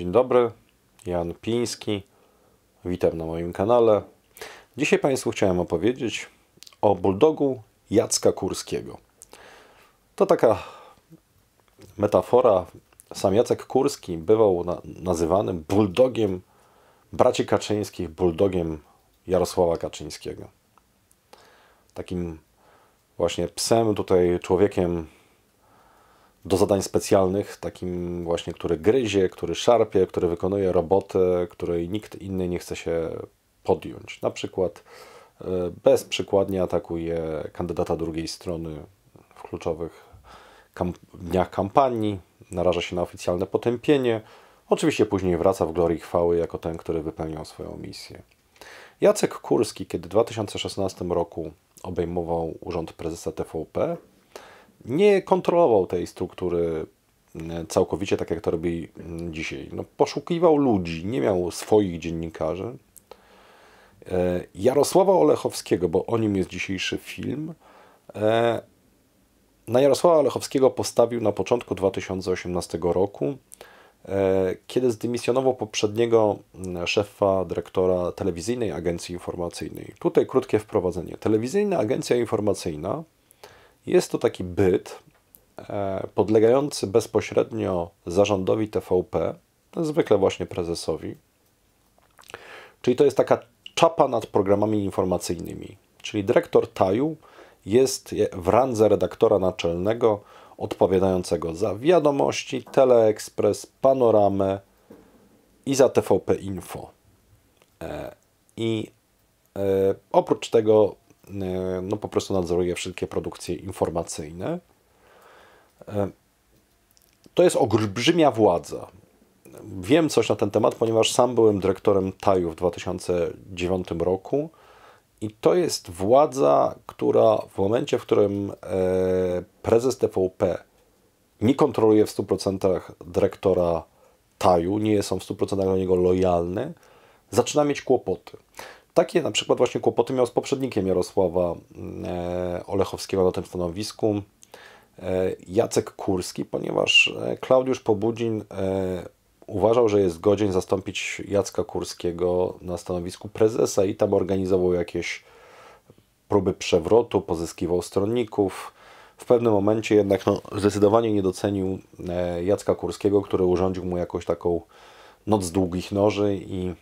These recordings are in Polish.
Dzień dobry, Jan Piński. Witam na moim kanale. Dzisiaj Państwu chciałem opowiedzieć o bulldogu Jacka Kurskiego. To taka metafora. Sam Jacek Kurski bywał na, nazywany bulldogiem braci Kaczyńskich, bulldogiem Jarosława Kaczyńskiego. Takim właśnie psem, tutaj człowiekiem do zadań specjalnych, takim właśnie, który gryzie, który szarpie, który wykonuje robotę, której nikt inny nie chce się podjąć. Na przykład e, bezprzykładnie atakuje kandydata drugiej strony w kluczowych kamp dniach kampanii, naraża się na oficjalne potępienie. Oczywiście później wraca w glorii chwały jako ten, który wypełniał swoją misję. Jacek Kurski, kiedy w 2016 roku obejmował urząd prezesa TVP, nie kontrolował tej struktury e, całkowicie tak, jak to robi mm, dzisiaj. No, poszukiwał ludzi, nie miał swoich dziennikarzy. E, Jarosława Olechowskiego, bo o nim jest dzisiejszy film, e, na Jarosława Olechowskiego postawił na początku 2018 roku, kiedy zdymisjonował poprzedniego mm, szefa dyrektora telewizyjnej agencji informacyjnej. Tutaj krótkie wprowadzenie. Telewizyjna agencja informacyjna jest to taki byt e, podlegający bezpośrednio zarządowi TVP, zwykle właśnie prezesowi. Czyli to jest taka czapa nad programami informacyjnymi. Czyli dyrektor Taju jest w randze redaktora naczelnego odpowiadającego za wiadomości, Teleekspres, Panoramę i za TVP Info. E, I e, oprócz tego E, no, po prostu nadzoruje wszelkie produkcje informacyjne. E, to jest olbrzymia władza. Wiem coś na ten temat, ponieważ sam byłem dyrektorem Taju w 2009 roku. I to jest władza, która w momencie, w którym e, prezes TVP nie kontroluje w 100% dyrektora Taju, nie jest on w 100% do niego lojalny, zaczyna mieć kłopoty. Takie na przykład właśnie kłopoty miał z poprzednikiem Jarosława e, Olechowskiego na tym stanowisku e, Jacek Kurski, ponieważ e, Klaudiusz Pobudzin uważał, że jest godzien zastąpić Jacka Kurskiego na stanowisku prezesa i tam organizował jakieś próby przewrotu, pozyskiwał stronników. W pewnym momencie jednak no, zdecydowanie nie docenił Jacka Kurskiego, który urządził mu jakąś taką noc długich noży i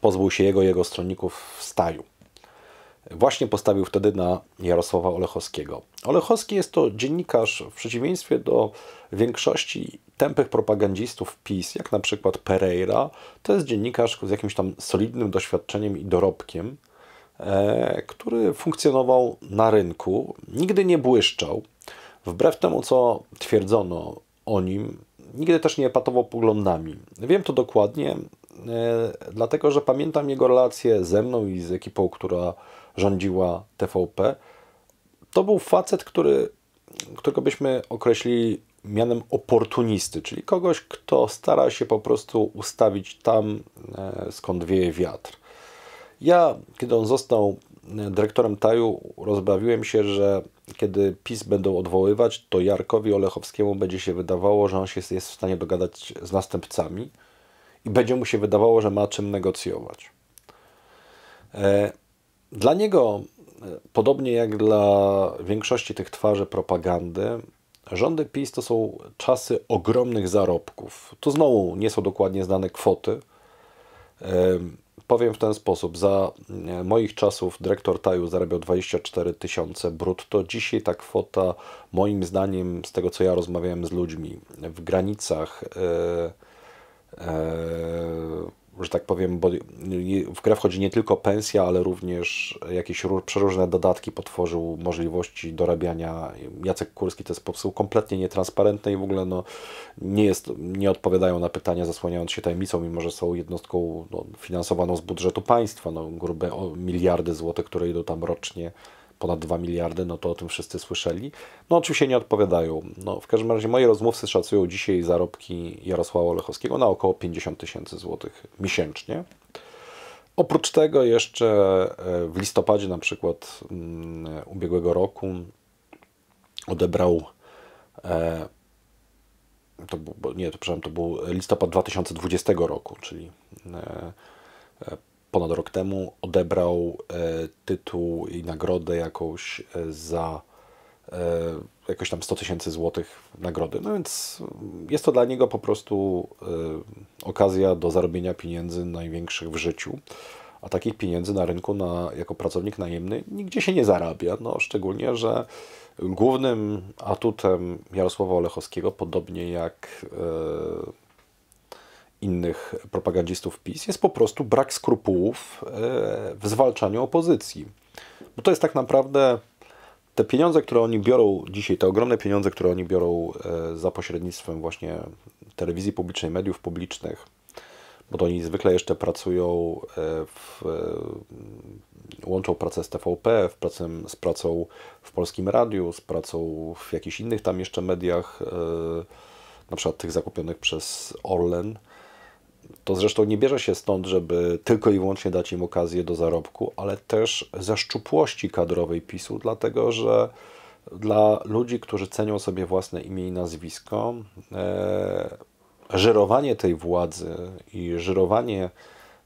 pozbył się jego jego stronników w staju. Właśnie postawił wtedy na Jarosława Olechowskiego. Olechowski jest to dziennikarz w przeciwieństwie do większości tępych propagandzistów PiS, jak na przykład Pereira. To jest dziennikarz z jakimś tam solidnym doświadczeniem i dorobkiem, e, który funkcjonował na rynku, nigdy nie błyszczał. Wbrew temu, co twierdzono o nim, nigdy też nie epatował poglądami. Wiem to dokładnie, E, dlatego że pamiętam jego relacje ze mną i z ekipą, która rządziła TVP. To był facet, który, którego byśmy określili mianem oportunisty, czyli kogoś, kto stara się po prostu ustawić tam, e, skąd wieje wiatr. Ja, kiedy on został e, dyrektorem Taju, rozbawiłem się, że kiedy PiS będą odwoływać, to Jarkowi Olechowskiemu będzie się wydawało, że on się jest w stanie dogadać z następcami i będzie mu się wydawało, że ma czym negocjować. E, dla niego, e, podobnie jak dla większości tych twarzy propagandy, rządy PiS to są czasy ogromnych zarobków. Tu znowu nie są dokładnie znane kwoty. E, powiem w ten sposób, za moich czasów dyrektor Taju zarabiał 24 tysiące brutto. Dzisiaj ta kwota, moim zdaniem, z tego co ja rozmawiałem z ludźmi, w granicach... E, że tak powiem, bo w grę wchodzi nie tylko pensja, ale również jakieś przeróżne dodatki potworzył możliwości dorabiania. Jacek Kurski te sposób kompletnie nietransparentny i w ogóle no, nie, jest, nie odpowiadają na pytania zasłaniając się tajemnicą, mimo że są jednostką no, finansowaną z budżetu państwa, no, grube miliardy złotych, które idą tam rocznie ponad 2 miliardy, no to o tym wszyscy słyszeli. No oczywiście nie odpowiadają. No, w każdym razie moi rozmówcy szacują dzisiaj zarobki Jarosława Olechowskiego na około 50 tysięcy złotych miesięcznie. Oprócz tego jeszcze e, w listopadzie na przykład mm, ubiegłego roku odebrał e, to był, nie, to, przepraszam, to był listopad 2020 roku, czyli e, ponad rok temu odebrał e, tytuł i nagrodę jakąś e, za e, jakoś tam 100 tysięcy złotych nagrody. No więc jest to dla niego po prostu okazja do zarobienia pieniędzy największych w życiu. A takich pieniędzy na rynku na, jako pracownik najemny nigdzie się nie zarabia. No, szczególnie, że głównym atutem Jarosława Olechowskiego, podobnie jak innych propagandistów PiS jest po prostu brak skrupułów e, w zwalczaniu opozycji. Bo to jest tak naprawdę te pieniądze, które oni biorą dzisiaj, te ogromne pieniądze, które oni biorą e, za pośrednictwem właśnie telewizji publicznej, mediów publicznych, bo to oni zwykle jeszcze pracują, e, w, łączą pracę z TVP, w pracę, z pracą w Polskim Radiu, z pracą w jakichś innych tam jeszcze mediach, na przykład tych zakupionych przez Orlen, to zresztą nie bierze się stąd, żeby tylko i wyłącznie dać im okazję do zarobku, ale też ze szczupłości kadrowej PiSu, dlatego że dla ludzi, którzy cenią sobie własne imię i nazwisko, e, żerowanie tej władzy i żerowanie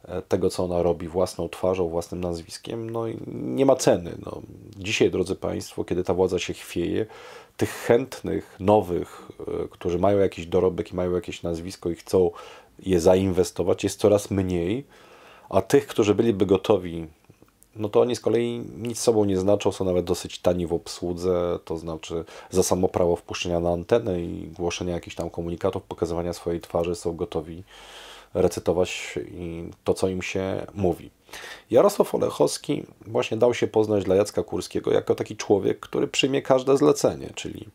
e, tego, co ona robi własną twarzą, własnym nazwiskiem, no nie ma ceny. No, dzisiaj, drodzy Państwo, kiedy ta władza się chwieje, tych chętnych, nowych, e, którzy mają jakiś dorobek i mają jakieś nazwisko i chcą je zainwestować, jest coraz mniej, a tych, którzy byliby gotowi, no to oni z kolei nic sobą nie znaczą, są nawet dosyć tani w obsłudze, to znaczy za samo prawo wpuszczenia na antenę i głoszenia jakichś tam komunikatów, pokazywania swojej twarzy są gotowi recytować to, co im się mówi. Jarosław Olechowski właśnie dał się poznać dla Jacka Kurskiego jako taki człowiek, który przyjmie każde zlecenie, czyli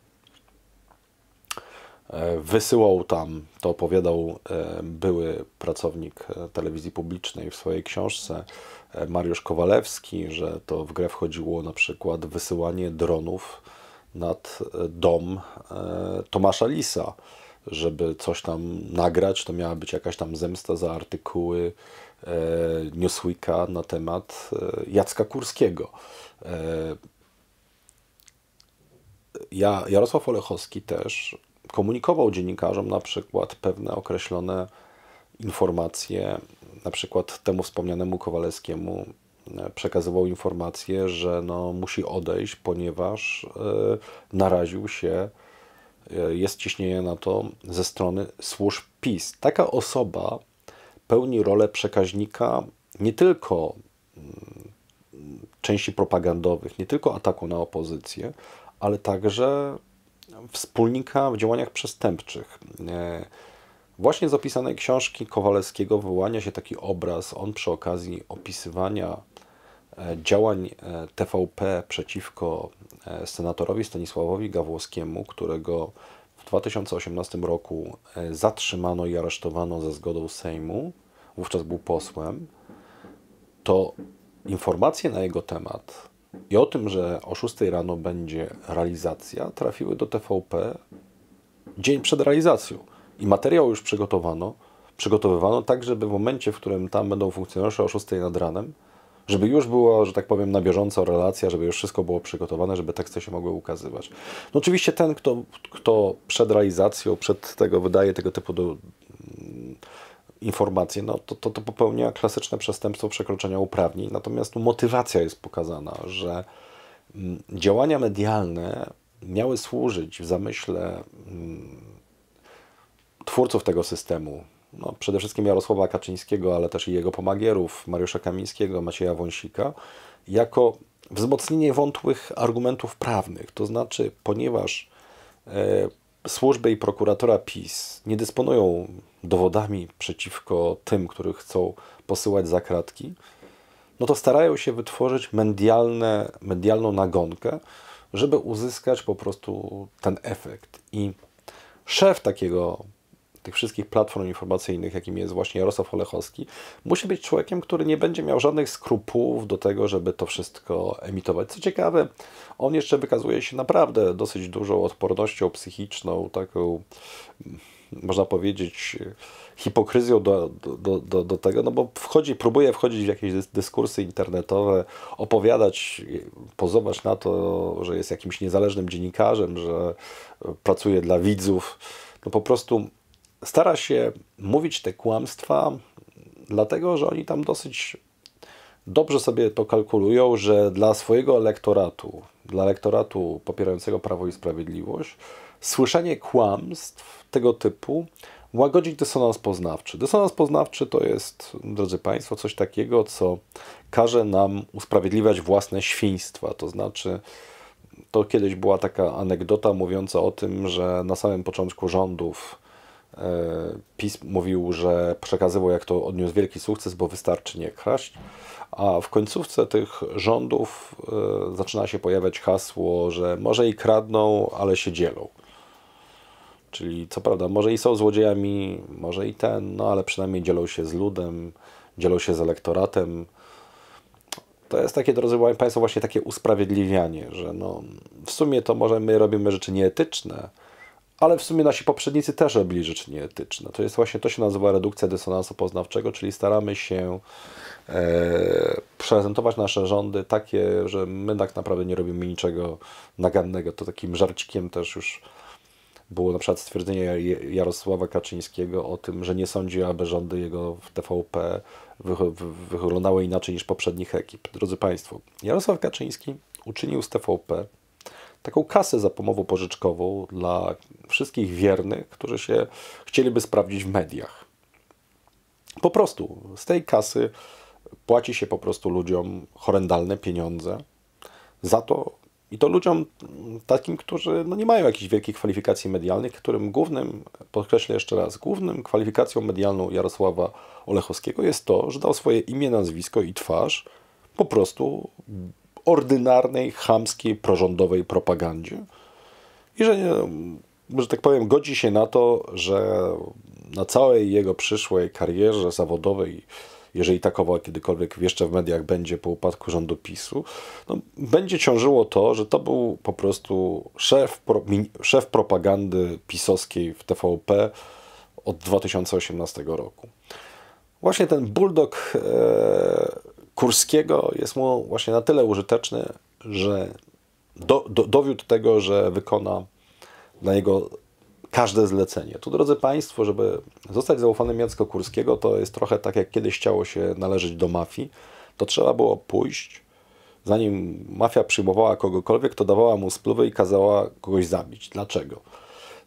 E, wysyłał tam, to opowiadał e, były pracownik e, telewizji publicznej w swojej książce Mariusz Kowalewski, że to w grę wchodziło na przykład wysyłanie dronów nad dom Tomasza Lisa, żeby coś tam nagrać. To miała być jakaś tam zemsta za artykuły Newsweeka na temat Jacka Kurskiego. Ja, Jarosław Olechowski też komunikował dziennikarzom na przykład pewne określone informacje, na przykład temu wspomnianemu Kowalewskiemu e, przekazywał informację, że no, musi odejść, ponieważ e, naraził się, e, jest ciśnienie na to ze strony służb PiS. Taka osoba pełni rolę przekaźnika nie tylko mm, części propagandowych, nie tylko ataku na opozycję, ale także wspólnika w działaniach przestępczych. E, właśnie z opisanej książki Kowalewskiego wyłania się taki obraz. On przy okazji opisywania e, działań e, TVP przeciwko senatorowi Stanisławowi Gawłowskiemu, którego w 2018 roku zatrzymano i aresztowano za zgodą Sejmu, wówczas był posłem, to informacje na jego temat i o tym, że o 6 rano będzie realizacja, trafiły do TVP dzień przed realizacją. I materiał już przygotowano, przygotowywano tak, żeby w momencie, w którym tam będą funkcjonariusze o 6 nad ranem, żeby już było, że tak powiem, na bieżąco relacja, żeby już wszystko było przygotowane, żeby teksty się mogły ukazywać. No oczywiście ten, kto, kto przed realizacją, przed tego wydaje tego typu do, informacje, no to, to, to popełnia klasyczne przestępstwo przekroczenia uprawnień. Natomiast motywacja jest pokazana, że mm, działania medialne miały służyć w zamyśle mm, twórców tego systemu, no, przede wszystkim Jarosława Kaczyńskiego, ale też i jego pomagierów, Mariusza Kamińskiego, Macieja Wąsika, jako wzmocnienie wątłych argumentów prawnych. To znaczy, ponieważ e, służby i prokuratora PiS nie dysponują dowodami przeciwko tym, których chcą posyłać za kratki, no to starają się wytworzyć medialne, medialną nagonkę, żeby uzyskać po prostu ten efekt. I szef takiego, tych wszystkich platform informacyjnych, jakim jest właśnie Jarosław Olechowski, musi być człowiekiem, który nie będzie miał żadnych skrupułów do tego, żeby to wszystko emitować. Co ciekawe, on jeszcze wykazuje się naprawdę dosyć dużą odpornością psychiczną, taką można powiedzieć, hipokryzją do, do, do, do tego, no bo wchodzi, próbuje wchodzić w jakieś dyskursy internetowe, opowiadać, pozować na to, że jest jakimś niezależnym dziennikarzem, że e, pracuje dla widzów. No po prostu stara się mówić te kłamstwa, dlatego że oni tam dosyć dobrze sobie to kalkulują, że dla swojego elektoratu, dla elektoratu popierającego Prawo i Sprawiedliwość, słyszenie kłamstw tego typu łagodzić dysonans poznawczy. Dysonans poznawczy to jest, drodzy Państwo, coś takiego, co każe nam usprawiedliwiać własne świństwa. To znaczy, to kiedyś była taka anegdota mówiąca o tym, że na samym początku rządów e, PiS mówił, że przekazywał, jak to odniósł wielki sukces, bo wystarczy nie kraść. A w końcówce tych rządów e, zaczyna się pojawiać hasło, że może i kradną, ale się dzielą. Czyli co prawda, może i są złodziejami, może i ten, no ale przynajmniej dzielą się z ludem, dzielą się z elektoratem. To jest takie, drodzy Państwo, właśnie takie usprawiedliwianie, że no, w sumie to może my robimy rzeczy nieetyczne, ale w sumie nasi poprzednicy też robili rzeczy nieetyczne. To jest właśnie, to się nazywa redukcja dysonansu poznawczego, czyli staramy się e, prezentować nasze rządy takie, że my tak naprawdę nie robimy niczego nagannego. To takim żarcikiem też już było na przykład stwierdzenie Jarosława Kaczyńskiego o tym, że nie sądzi, aby rządy jego w TVP wyglądały inaczej niż poprzednich ekip. Drodzy Państwo, Jarosław Kaczyński uczynił z TVP taką kasę za pomową pożyczkową dla wszystkich wiernych, którzy się chcieliby sprawdzić w mediach. Po prostu z tej kasy płaci się po prostu ludziom horrendalne pieniądze za to, i to ludziom takim, którzy no nie mają jakichś wielkich kwalifikacji medialnych, którym głównym, podkreślę jeszcze raz, głównym kwalifikacją medialną Jarosława Olechowskiego jest to, że dał swoje imię, nazwisko i twarz po prostu ordynarnej, chamskiej, prorządowej propagandzie. I że, że tak powiem, godzi się na to, że na całej jego przyszłej karierze zawodowej jeżeli takowa kiedykolwiek jeszcze w mediach będzie po upadku rządu PiSu, no, będzie ciążyło to, że to był po prostu szef, pro, szef propagandy pisowskiej w TVP od 2018 roku. Właśnie ten bulldog e, Kurskiego jest mu właśnie na tyle użyteczny, że do, do, dowiódł tego, że wykona na jego każde zlecenie. Tu, drodzy Państwo, żeby zostać zaufanym Jacka Kurskiego, to jest trochę tak, jak kiedyś chciało się należeć do mafii, to trzeba było pójść, zanim mafia przyjmowała kogokolwiek, to dawała mu spływy i kazała kogoś zabić. Dlaczego?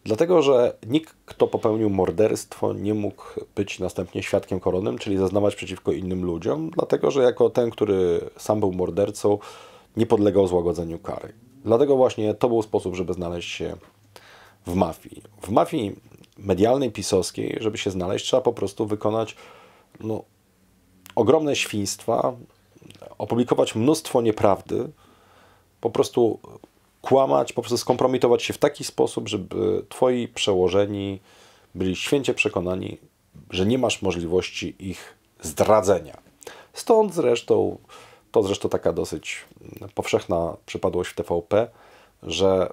Dlatego, że nikt, kto popełnił morderstwo, nie mógł być następnie świadkiem koronnym, czyli zaznawać przeciwko innym ludziom, dlatego, że jako ten, który sam był mordercą, nie podlegał złagodzeniu kary. Dlatego właśnie to był sposób, żeby znaleźć się w mafii. W mafii medialnej, pisowskiej, żeby się znaleźć, trzeba po prostu wykonać no, ogromne świństwa, opublikować mnóstwo nieprawdy, po prostu kłamać, po prostu skompromitować się w taki sposób, żeby twoi przełożeni byli święcie przekonani, że nie masz możliwości ich zdradzenia. Stąd zresztą, to zresztą taka dosyć powszechna przypadłość w TVP, że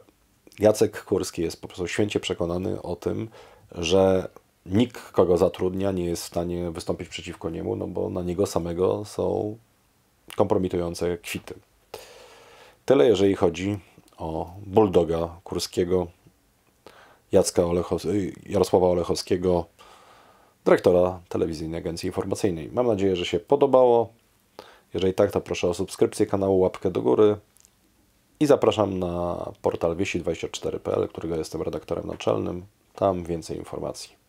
Jacek Kurski jest po prostu święcie przekonany o tym, że nikt, kogo zatrudnia, nie jest w stanie wystąpić przeciwko niemu, no bo na niego samego są kompromitujące kwity. Tyle jeżeli chodzi o Bulldoga Kurskiego, Jacka Olechos y, Jarosława Olechowskiego, dyrektora Telewizyjnej Agencji Informacyjnej. Mam nadzieję, że się podobało. Jeżeli tak, to proszę o subskrypcję kanału, łapkę do góry. I zapraszam na portal wiesi24.pl, którego jestem redaktorem naczelnym. Tam więcej informacji.